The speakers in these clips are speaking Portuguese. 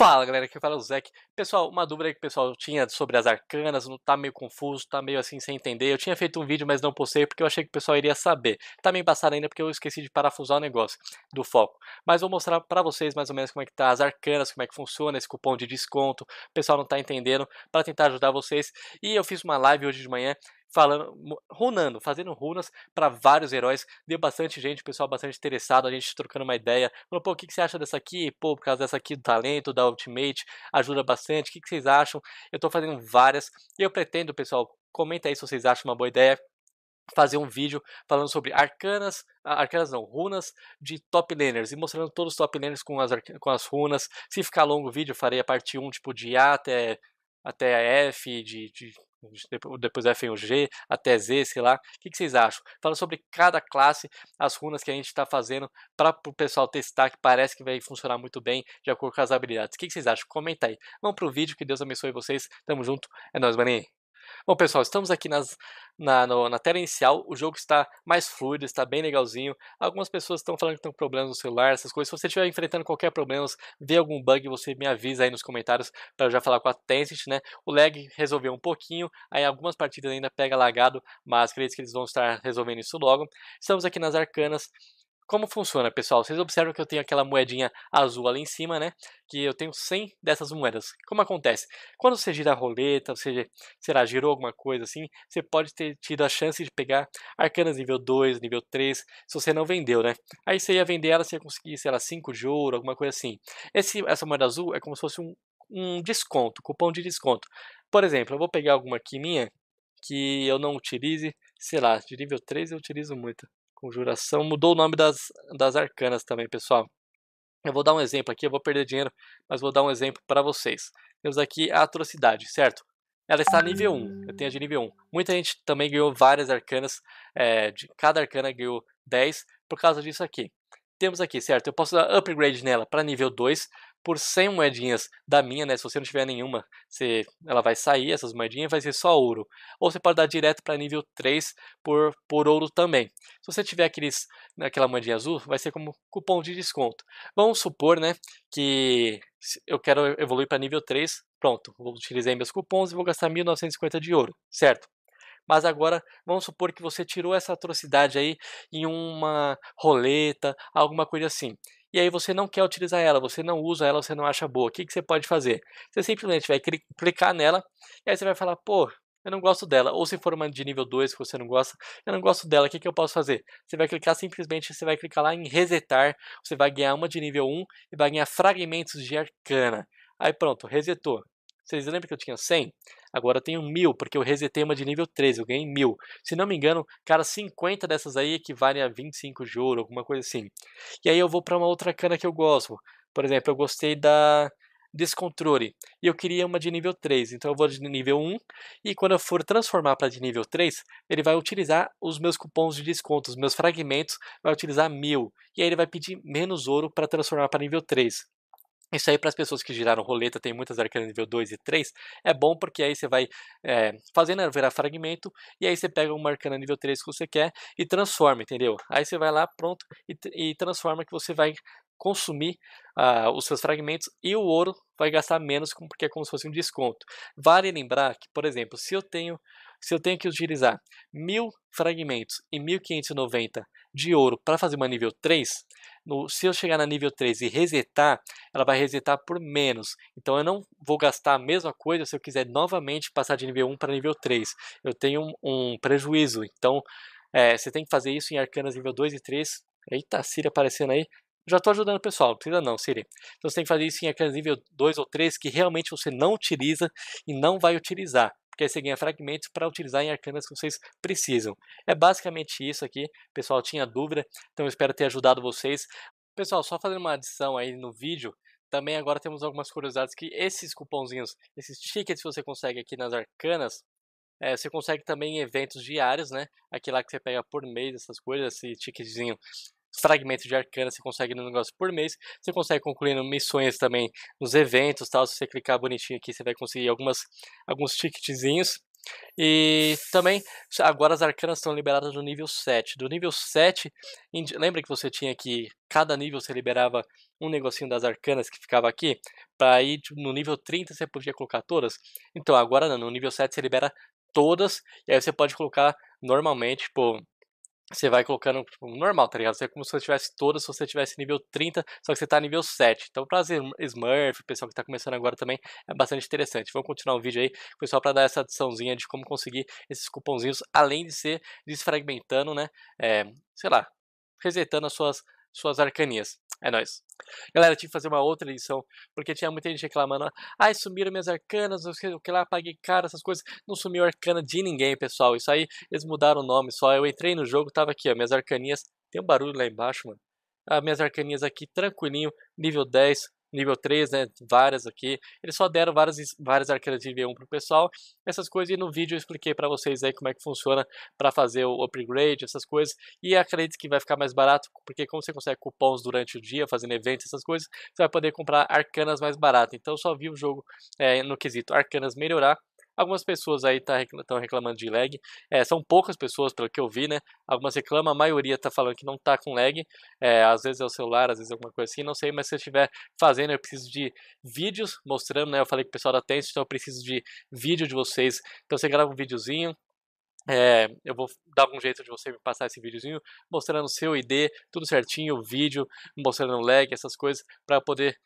Fala galera, aqui fala o Zeke. Pessoal, uma dúvida que o pessoal tinha sobre as arcanas, não tá meio confuso, tá meio assim sem entender. Eu tinha feito um vídeo, mas não postei porque eu achei que o pessoal iria saber. Tá meio passado ainda porque eu esqueci de parafusar o negócio do foco. Mas vou mostrar para vocês mais ou menos como é que tá as arcanas, como é que funciona esse cupom de desconto. O pessoal não tá entendendo, para tentar ajudar vocês. E eu fiz uma live hoje de manhã falando, runando, fazendo runas para vários heróis. Deu bastante gente, pessoal bastante interessado, a gente trocando uma ideia. Falou, pô, o que, que você acha dessa aqui? Pô, por causa dessa aqui do talento, da Ultimate, ajuda bastante. O que, que vocês acham? Eu estou fazendo várias. E eu pretendo, pessoal, comenta aí se vocês acham uma boa ideia fazer um vídeo falando sobre arcanas, arcanas não, runas de top laners e mostrando todos os top laners com as, com as runas. Se ficar longo o vídeo, farei a parte 1, tipo de A até, até F, de, de depois F1 G, até Z, sei lá. O que, que vocês acham? Fala sobre cada classe, as runas que a gente está fazendo para o pessoal testar, que parece que vai funcionar muito bem de acordo com as habilidades. O que, que vocês acham? Comenta aí. Vamos pro vídeo, que Deus abençoe vocês. Tamo junto. É nóis, maninho. Bom, pessoal, estamos aqui nas, na, no, na tela inicial. O jogo está mais fluido, está bem legalzinho. Algumas pessoas estão falando que estão com problemas no celular, essas coisas. Se você estiver enfrentando qualquer problema, vê algum bug, você me avisa aí nos comentários para eu já falar com a Tencent, né? O lag resolveu um pouquinho, aí algumas partidas ainda pega lagado, mas acredito que eles vão estar resolvendo isso logo. Estamos aqui nas arcanas. Como funciona, pessoal? Vocês observam que eu tenho aquela moedinha azul ali em cima, né? Que eu tenho 100 dessas moedas. Como acontece? Quando você gira a roleta, você, sei lá, girou alguma coisa assim, você pode ter tido a chance de pegar arcanas nível 2, nível 3, se você não vendeu, né? Aí você ia vender ela, você ia conseguir, sei lá, 5 de ouro, alguma coisa assim. Esse, essa moeda azul é como se fosse um, um desconto, cupom de desconto. Por exemplo, eu vou pegar alguma aqui minha que eu não utilize, sei lá, de nível 3 eu utilizo muito. Conjuração. Mudou o nome das, das arcanas também, pessoal. Eu vou dar um exemplo aqui, eu vou perder dinheiro, mas vou dar um exemplo para vocês. Temos aqui a atrocidade, certo? Ela está nível 1, eu tenho a de nível 1. Muita gente também ganhou várias arcanas, é, de, cada arcana ganhou 10 por causa disso aqui. Temos aqui, certo? Eu posso dar upgrade nela para nível 2, por 100 moedinhas da minha, né? Se você não tiver nenhuma, você, ela vai sair, essas moedinhas, vai ser só ouro. Ou você pode dar direto para nível 3 por, por ouro também. Se você tiver aqueles, né, aquela moedinha azul, vai ser como cupom de desconto. Vamos supor, né, que eu quero evoluir para nível 3. Pronto, vou utilizar meus cupons e vou gastar 1950 de ouro, certo? Mas agora, vamos supor que você tirou essa atrocidade aí em uma roleta, alguma coisa assim e aí você não quer utilizar ela, você não usa ela, você não acha boa, o que, que você pode fazer? Você simplesmente vai clicar nela e aí você vai falar, pô, eu não gosto dela. Ou se for uma de nível 2 que você não gosta, eu não gosto dela, o que, que eu posso fazer? Você vai clicar simplesmente, você vai clicar lá em resetar, você vai ganhar uma de nível 1 um, e vai ganhar fragmentos de arcana. Aí pronto, resetou. Vocês lembram que eu tinha 100? Agora eu tenho 1000, porque eu resetei uma de nível 13, eu ganhei 1000. Se não me engano, cara, 50 dessas aí equivalem a 25 de ouro, alguma coisa assim. E aí eu vou para uma outra cana que eu gosto. Por exemplo, eu gostei da descontrole. E eu queria uma de nível 3, então eu vou de nível 1 e quando eu for transformar para de nível 3, ele vai utilizar os meus cupons de desconto, os meus fragmentos, vai utilizar mil. E aí ele vai pedir menos ouro para transformar para nível 3. Isso aí, para as pessoas que giraram roleta, tem muitas arcanas nível 2 e 3, é bom porque aí você vai é, fazendo virar fragmento, e aí você pega uma arcana nível 3 que você quer e transforma, entendeu? Aí você vai lá, pronto, e, e transforma que você vai consumir uh, os seus fragmentos e o ouro vai gastar menos porque é como se fosse um desconto. Vale lembrar que, por exemplo, se eu tenho se eu tenho que utilizar mil fragmentos e 1590 de ouro para fazer uma nível 3, no, se eu chegar na nível 3 e resetar, ela vai resetar por menos. Então eu não vou gastar a mesma coisa se eu quiser novamente passar de nível 1 para nível 3. Eu tenho um, um prejuízo. Então é, você tem que fazer isso em arcanas nível 2 e 3. Eita, a Siri aparecendo aí. Já estou ajudando o pessoal, não precisa não, Siri. Então você tem que fazer isso em arcanas nível 2 ou 3 que realmente você não utiliza e não vai utilizar porque aí você ganha fragmentos para utilizar em arcanas que vocês precisam. É basicamente isso aqui, pessoal, tinha dúvida, então eu espero ter ajudado vocês. Pessoal, só fazendo uma adição aí no vídeo, também agora temos algumas curiosidades que esses cupomzinhos, esses tickets que você consegue aqui nas arcanas, é, você consegue também em eventos diários, né? Aqui lá que você pega por mês, essas coisas, esse ticketzinho fragmentos de arcana você consegue no negócio por mês. Você consegue concluindo missões também nos eventos, tal. Se você clicar bonitinho aqui, você vai conseguir algumas, alguns ticketzinhos. E também, agora as arcanas estão liberadas no nível 7. Do nível 7, lembra que você tinha que cada nível você liberava um negocinho das arcanas que ficava aqui? Para ir no nível 30 você podia colocar todas? Então agora não, no nível 7 você libera todas, e aí você pode colocar normalmente, tipo, você vai colocando tipo, normal, tá ligado? Você é como se você tivesse todas, se você tivesse nível 30, só que você tá nível 7. Então, pra Smurf, pessoal que tá começando agora também, é bastante interessante. Vamos continuar o vídeo aí, foi só pra dar essa adiçãozinha de como conseguir esses cupomzinhos, além de ser desfragmentando, né? É, sei lá, resetando as suas, suas arcanias. É nóis. Galera, tive que fazer uma outra edição, porque tinha muita gente reclamando. Ai, sumiram minhas arcanas, não sei o que lá, paguei caro, essas coisas. Não sumiu arcana de ninguém, pessoal. Isso aí, eles mudaram o nome só. Eu entrei no jogo, tava aqui, ó, minhas arcaninhas. Tem um barulho lá embaixo, mano. Ah, minhas arcaninhas aqui, tranquilinho, nível 10, nível 3, né, várias aqui. Eles só deram várias, várias arcanas de nível 1 pro pessoal, essas coisas, e no vídeo eu expliquei para vocês aí como é que funciona para fazer o upgrade, essas coisas, e acredito que vai ficar mais barato, porque como você consegue cupons durante o dia, fazendo eventos, essas coisas, você vai poder comprar arcanas mais barato. Então eu só vi o jogo é, no quesito arcanas melhorar, Algumas pessoas aí tá estão reclamando de lag. É, são poucas pessoas, pelo que eu vi, né? Algumas reclamam, a maioria está falando que não está com lag. É, às vezes é o celular, às vezes é alguma coisa assim, não sei. Mas se eu estiver fazendo, eu preciso de vídeos mostrando, né? Eu falei que o pessoal da Tencent, então eu preciso de vídeo de vocês. Então você grava um videozinho, é, eu vou dar algum jeito de você me passar esse videozinho mostrando o seu ID, tudo certinho, o vídeo, mostrando o lag, essas coisas, para poder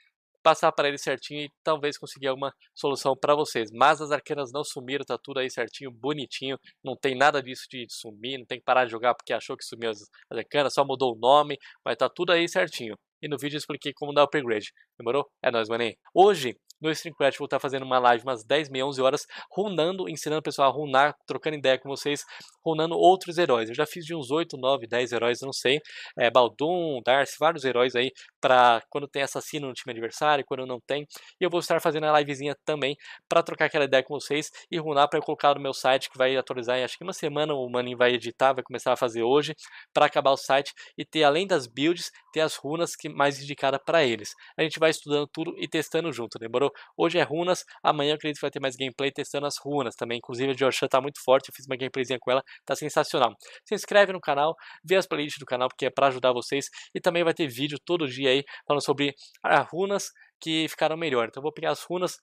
passar para ele certinho e talvez conseguir alguma solução para vocês. Mas as arqueiras não sumiram, tá tudo aí certinho, bonitinho, não tem nada disso de sumir, não tem que parar de jogar porque achou que sumiu as, as arcanas, só mudou o nome, mas tá tudo aí certinho. E no vídeo eu expliquei como dar upgrade. Demorou? É nóis, maninho. Hoje no Stream Crash vou estar fazendo uma live umas 10, meia, 11 horas, runando, ensinando o pessoal a runar, trocando ideia com vocês, runando outros heróis. Eu já fiz de uns 8, 9, 10 heróis, não sei, é, Baldum, Darcy, vários heróis aí, para quando tem assassino no time adversário, quando não tem. E eu vou estar fazendo a livezinha também, para trocar aquela ideia com vocês e runar para eu colocar no meu site, que vai atualizar em acho que uma semana, o Maninho vai editar, vai começar a fazer hoje, para acabar o site e ter, além das builds, ter as runas que mais indicada para eles. A gente vai estudando tudo e testando junto, demorou? Hoje é runas, amanhã eu acredito que vai ter mais gameplay testando as runas também. Inclusive a de está tá muito forte, eu fiz uma gameplayzinha com ela, tá sensacional. Se inscreve no canal, vê as playlists do canal porque é para ajudar vocês e também vai ter vídeo todo dia aí falando sobre ah, runas que ficaram melhor. Então eu vou pegar as runas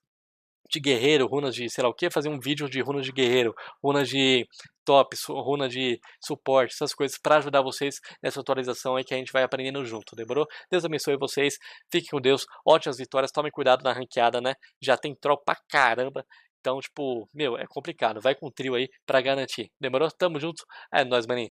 de guerreiro, runas de sei lá o que, fazer um vídeo de runas de guerreiro, runas de top, runa de suporte, essas coisas para ajudar vocês nessa atualização aí que a gente vai aprendendo junto, demorou? Deus abençoe vocês, fiquem com Deus, ótimas vitórias, tomem cuidado na ranqueada, né? Já tem tropa pra caramba. Então, tipo, meu, é complicado. Vai com o trio aí para garantir. Demorou? Tamo junto. É nóis, maninho.